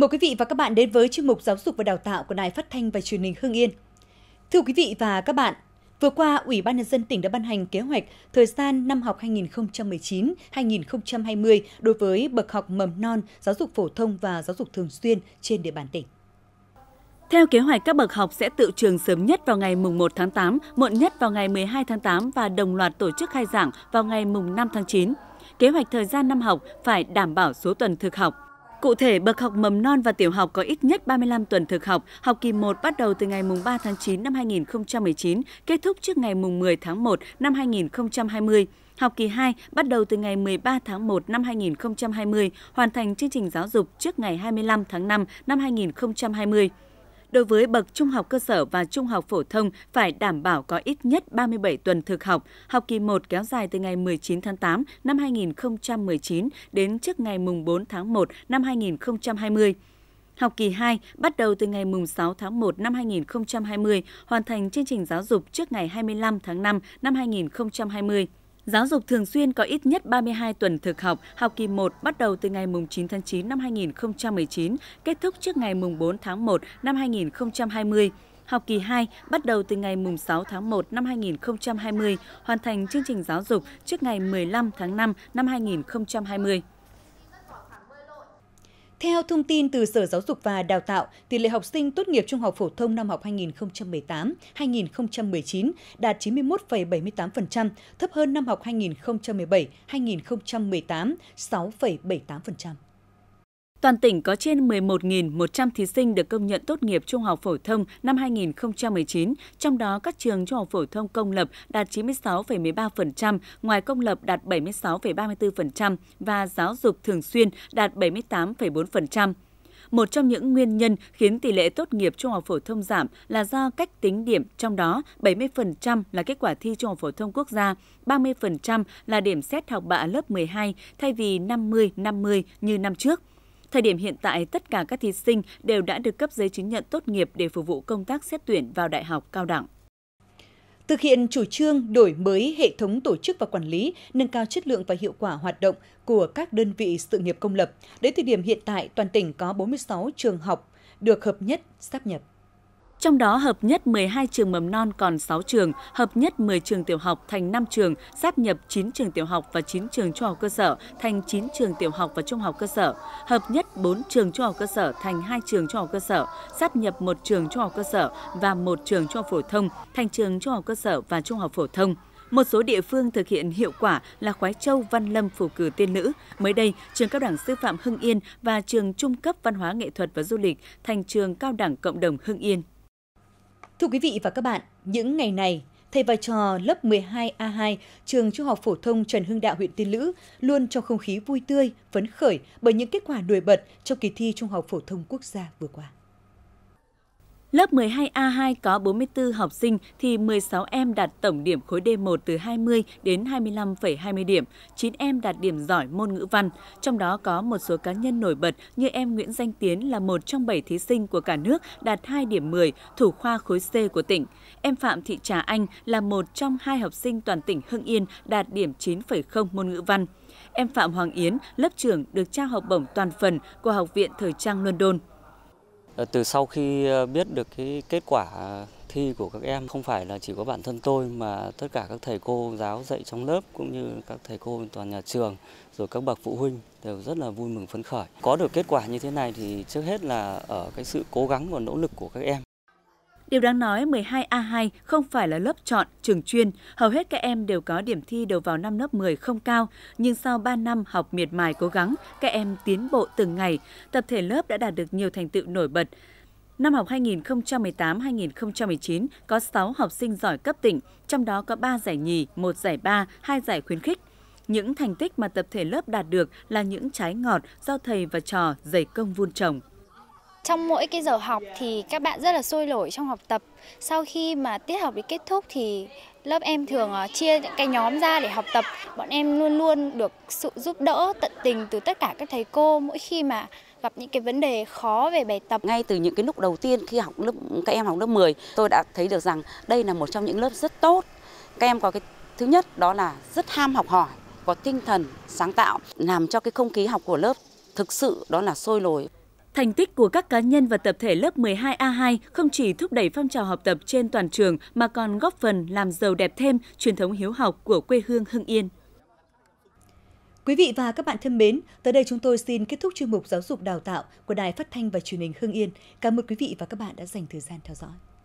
Mời quý vị và các bạn đến với chuyên mục Giáo dục và Đào tạo của Đài Phát thanh và Truyền hình Hưng Yên. Thưa quý vị và các bạn, vừa qua Ủy ban nhân dân tỉnh đã ban hành kế hoạch thời gian năm học 2019-2020 đối với bậc học mầm non, giáo dục phổ thông và giáo dục thường xuyên trên địa bàn tỉnh. Theo kế hoạch, các bậc học sẽ tự trường sớm nhất vào ngày mùng 1 tháng 8, muộn nhất vào ngày 12 tháng 8 và đồng loạt tổ chức khai giảng vào ngày mùng 5 tháng 9. Kế hoạch thời gian năm học phải đảm bảo số tuần thực học. Cụ thể, bậc học mầm non và tiểu học có ít nhất 35 tuần thực học. Học kỳ 1 bắt đầu từ ngày mùng 3 tháng 9 năm 2019, kết thúc trước ngày mùng 10 tháng 1 năm 2020. Học kỳ 2 bắt đầu từ ngày 13 tháng 1 năm 2020, hoàn thành chương trình giáo dục trước ngày 25 tháng 5 năm 2020 đối với bậc trung học cơ sở và trung học phổ thông phải đảm bảo có ít nhất 37 tuần thực học, học kỳ 1 kéo dài từ ngày 19 tháng 8 năm 2019 đến trước ngày 4 tháng 1 năm 2020. Học kỳ 2 bắt đầu từ ngày 6 tháng 1 năm 2020, hoàn thành chương trình giáo dục trước ngày 25 tháng 5 năm 2020. Giáo dục thường xuyên có ít nhất 32 tuần thực học, học kỳ 1 bắt đầu từ ngày 9 tháng 9 năm 2019, kết thúc trước ngày 4 tháng 1 năm 2020. Học kỳ 2 bắt đầu từ ngày 6 tháng 1 năm 2020, hoàn thành chương trình giáo dục trước ngày 15 tháng 5 năm 2020. Theo thông tin từ Sở Giáo dục và Đào tạo, tỷ lệ học sinh tốt nghiệp trung học phổ thông năm học 2018-2019 đạt 91,78%, thấp hơn năm học 2017-2018 6,78%. Toàn tỉnh có trên 11.100 thí sinh được công nhận tốt nghiệp trung học phổ thông năm 2019, trong đó các trường trung học phổ thông công lập đạt 96,13%, ngoài công lập đạt 76,34% và giáo dục thường xuyên đạt 78,4%. Một trong những nguyên nhân khiến tỷ lệ tốt nghiệp trung học phổ thông giảm là do cách tính điểm, trong đó 70% là kết quả thi trung học phổ thông quốc gia, 30% là điểm xét học bạ lớp 12 thay vì 50-50 như năm trước – Thời điểm hiện tại, tất cả các thí sinh đều đã được cấp giấy chứng nhận tốt nghiệp để phục vụ công tác xét tuyển vào đại học cao đẳng. Thực hiện chủ trương đổi mới hệ thống tổ chức và quản lý, nâng cao chất lượng và hiệu quả hoạt động của các đơn vị sự nghiệp công lập, đến thời điểm hiện tại toàn tỉnh có 46 trường học được hợp nhất, sắp nhập. Trong đó hợp nhất 12 trường mầm non còn 6 trường, hợp nhất 10 trường tiểu học thành 5 trường, sáp nhập 9 trường tiểu học và 9 trường trung học cơ sở thành 9 trường tiểu học và trung học cơ sở, hợp nhất 4 trường trung học cơ sở thành 2 trường trung học cơ sở, sáp nhập 1 trường trung học cơ sở và 1 trường trung học phổ thông thành trường trung học cơ sở và trung học phổ thông. Một số địa phương thực hiện hiệu quả là Khoái Châu, Văn Lâm, Phủ Cử, Tiên Nữ. Mới đây, trường Cao đẳng Sư phạm Hưng Yên và trường Trung cấp Văn hóa Nghệ thuật và Du lịch thành trường Cao đẳng Cộng đồng Hưng Yên. Thưa quý vị và các bạn, những ngày này, thầy và trò lớp 12A2 trường Trung học phổ thông Trần Hưng Đạo huyện Tiên Lữ luôn trong không khí vui tươi, phấn khởi bởi những kết quả nổi bật trong kỳ thi Trung học phổ thông quốc gia vừa qua. Lớp 12A2 có 44 học sinh thì 16 em đạt tổng điểm khối D1 từ 20 đến 25,20 điểm, 9 em đạt điểm giỏi môn ngữ văn. Trong đó có một số cá nhân nổi bật như em Nguyễn Danh Tiến là một trong 7 thí sinh của cả nước đạt 2 điểm 10, thủ khoa khối C của tỉnh. Em Phạm Thị Trà Anh là một trong hai học sinh toàn tỉnh Hưng Yên đạt điểm 9,0 môn ngữ văn. Em Phạm Hoàng Yến, lớp trưởng được trao học bổng toàn phần của Học viện Thời trang London. Ờ, từ sau khi ờ, biết được cái kết quả thi của các em không phải là chỉ có bản thân tôi mà tất cả các thầy cô giáo dạy trong lớp cũng như các thầy cô toàn nhà trường rồi các bậc phụ huynh đều rất là vui mừng phấn khởi. Có được kết quả như thế này thì trước hết là ở cái sự cố gắng và nỗ lực của các em Điều đáng nói, 12A2 không phải là lớp chọn, trường chuyên. Hầu hết các em đều có điểm thi đầu vào năm lớp 10 không cao, nhưng sau 3 năm học miệt mài cố gắng, các em tiến bộ từng ngày. Tập thể lớp đã đạt được nhiều thành tựu nổi bật. Năm học 2018-2019 có 6 học sinh giỏi cấp tỉnh, trong đó có 3 giải nhì, 1 giải ba, 2 giải khuyến khích. Những thành tích mà tập thể lớp đạt được là những trái ngọt do thầy và trò dày công vun trồng trong mỗi cái giờ học thì các bạn rất là sôi nổi trong học tập. Sau khi mà tiết học kết thúc thì lớp em thường ờ, chia cái nhóm ra để học tập. Bọn em luôn luôn được sự giúp đỡ tận tình từ tất cả các thầy cô mỗi khi mà gặp những cái vấn đề khó về bài tập. Ngay từ những cái lúc đầu tiên khi học lớp các em học lớp 10, tôi đã thấy được rằng đây là một trong những lớp rất tốt. Các em có cái thứ nhất đó là rất ham học hỏi, có tinh thần sáng tạo, làm cho cái không khí học của lớp thực sự đó là sôi nổi. Thành tích của các cá nhân và tập thể lớp 12A2 không chỉ thúc đẩy phong trào học tập trên toàn trường mà còn góp phần làm giàu đẹp thêm truyền thống hiếu học của quê hương Hưng Yên. Quý vị và các bạn thân mến, tới đây chúng tôi xin kết thúc chuyên mục giáo dục đào tạo của Đài Phát thanh và Truyền hình Hưng Yên. Cảm ơn quý vị và các bạn đã dành thời gian theo dõi.